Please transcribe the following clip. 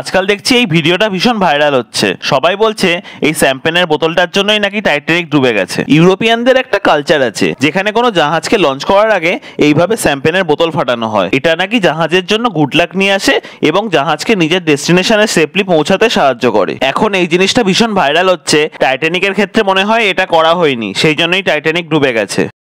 আজকাল দেখছি এই ভিডিওটা ভীষণ ভাইরাল হচ্ছে সবাই বলছে এই স্যাম্পেনের বোতলটার জন্যই নাকি টাইটানিক ডুবে গেছে ইউরোপিয়ানদের একটা কালচার আছে যেখানে কোনো জাহাজকে লঞ্চ করার আগে এইভাবে স্যাম্পেনের বোতল ফাটানো হয় এটা নাকি জাহাজের জন্য গুড লাক নিয়ে আসে এবং জাহাজকে নিজের ডেস্টিনেশনে সেফলি পৌঁছাতে সাহায্য করে এখন এই জিনিসটা ভীষণ ভাইরাল হচ্ছে টাইটানিকের ক্ষেত্রে মনে হয় এটা করা হয়নি সেই জন্যই টাইটানিক ডুবে গেছে